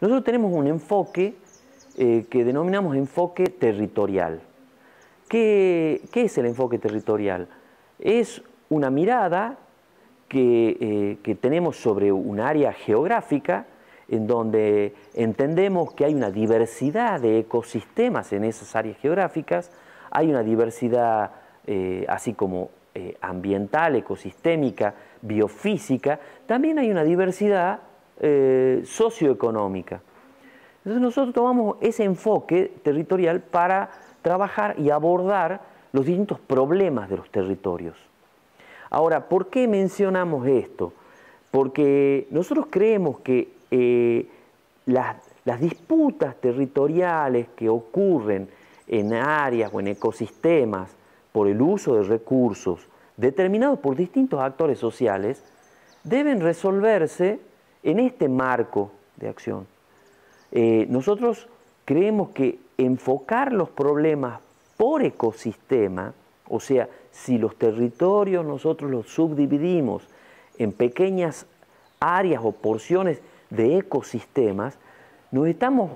Nosotros tenemos un enfoque eh, que denominamos enfoque territorial. ¿Qué, es el enfoque territorial? Es una mirada eh, que, tenemos sobre un área geográfica en donde entendemos que hay una diversidad de ecosistemas en esas áreas geográficas, hay una diversidad eh, así como ambiental, ecosistémica, biofísica, también hay una diversidad eh, socioeconómica. Entonces nosotros tomamos ese enfoque territorial para trabajar y abordar los distintos problemas de los territorios. Ahora, ¿por qué mencionamos esto? Porque nosotros creemos que eh, las disputas territoriales que ocurren en áreas o en ecosistemas por el uso de recursos determinados por distintos actores sociales deben resolverse en este marco de acción, eh, nosotros creemos que enfocar los problemas por ecosistema, o sea, si los territorios nosotros los subdividimos en pequeñas áreas o porciones de ecosistemas, nos estamos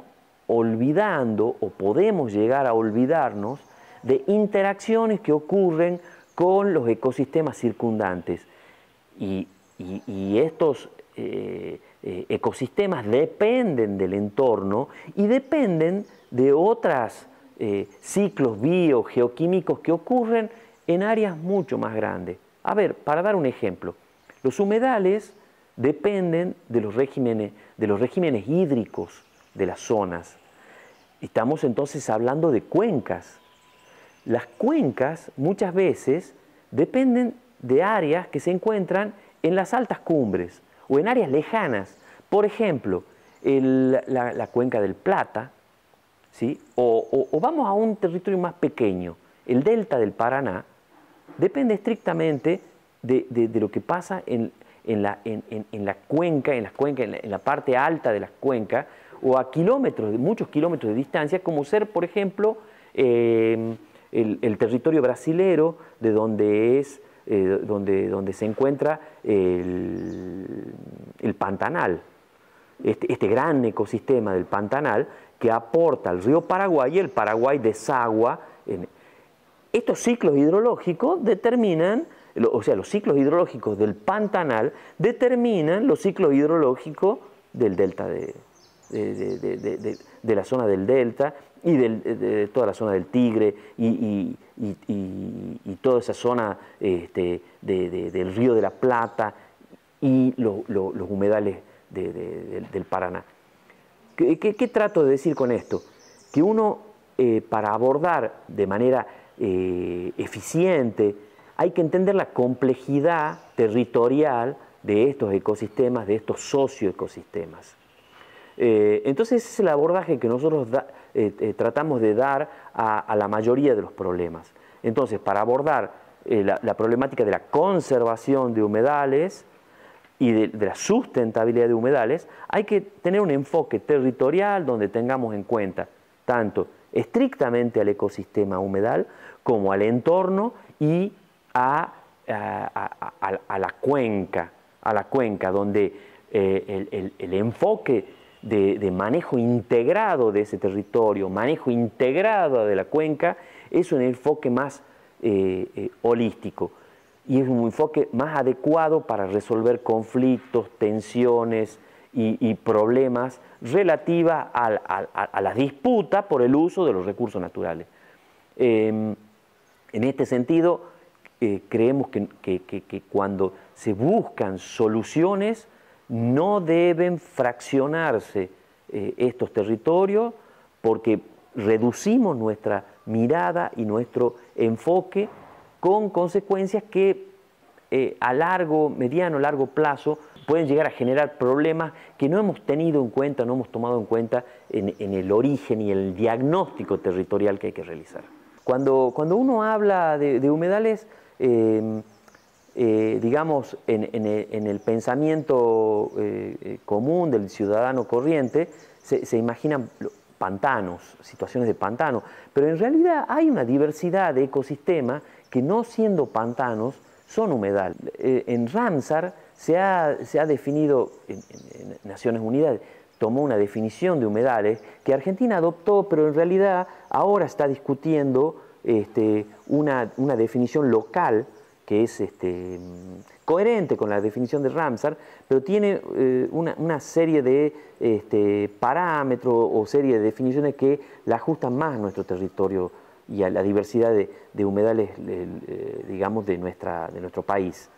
olvidando o podemos llegar a olvidarnos de interacciones que ocurren con los ecosistemas circundantes. Y, y eh, eh, ecosistemas dependen del entorno y dependen de otros eh, ciclos biogeoquímicos que ocurren en áreas mucho más grandes. A ver, para dar un ejemplo, los humedales dependen de los de los regímenes hídricos de las zonas. Estamos entonces hablando de cuencas. Las cuencas muchas veces dependen de áreas que se encuentran en las altas cumbres o en áreas lejanas. Por ejemplo, la, cuenca del Plata, ¿sí? O, vamos a un territorio más pequeño, el delta del Paraná, depende estrictamente de, lo que pasa en, la, cuenca, en, las la, en, la, parte alta de las cuencas, o a kilómetros, muchos kilómetros de distancia, como ser, por ejemplo, eh, el, el, territorio brasilero, de donde es eh, donde, donde se encuentra el, Pantanal, este, este, gran ecosistema del Pantanal que aporta al río Paraguay y el Paraguay desagua. Estos ciclos hidrológicos determinan, o sea, los ciclos hidrológicos del Pantanal determinan los ciclos hidrológicos del delta de, de, de la zona del delta y eh, de toda la zona del Tigre y, toda esa zona este, de, del Río de la Plata y los humedales del Paraná. ¿Qué, trato de decir con esto? Que uno, eh, para abordar de manera eh, eficiente, hay que entender la complejidad territorial de estos ecosistemas, de estos socioecosistemas. Eh, entonces ese es el abordaje que nosotros eh, eh, tratamos de dar a, la mayoría de los problemas. Entonces, para abordar la, problemática de la conservación de humedales y de, la sustentabilidad de humedales, hay que tener un enfoque territorial donde tengamos en cuenta tanto estrictamente al ecosistema humedal como al entorno y a, la cuenca, a la cuenca donde el, el, enfoque de, manejo integrado de ese territorio, manejo integrado de la cuenca, es un enfoque más eh, eh, holístico y es un enfoque más adecuado para resolver conflictos, tensiones y, problemas relativas a, la disputa por el uso de los recursos naturales. Em, en este sentido, eh, creemos que, cuando se buscan soluciones, no deben fraccionarse eh, estos territorios porque reducimos nuestra mirada y nuestro enfoque con consecuencias que eh, a largo, mediano, largo plazo pueden llegar a generar problemas que no hemos tenido en cuenta, no hemos tomado en cuenta en, el origen y el diagnóstico territorial que hay que realizar. Cuando, cuando uno habla de, humedales, eh, eh, digamos, en, el pensamiento eh, eh, común del ciudadano corriente, se, imaginan pantanos, situaciones de pantano, pero en realidad hay una diversidad de ecosistemas que no siendo pantanos son humedales en Ramsar se ha, definido, en, Naciones Unidas tomó una definición de humedales que Argentina adoptó, pero en realidad ahora está discutiendo este, una, una definición local que es este, coherente con la definición de Ramsar, pero tiene eh, una, serie de este, parámetros o serie de definiciones que la ajustan más a nuestro territorio y a la diversidad de, humedales, eh, eh, digamos, de, nuestra, de nuestro país.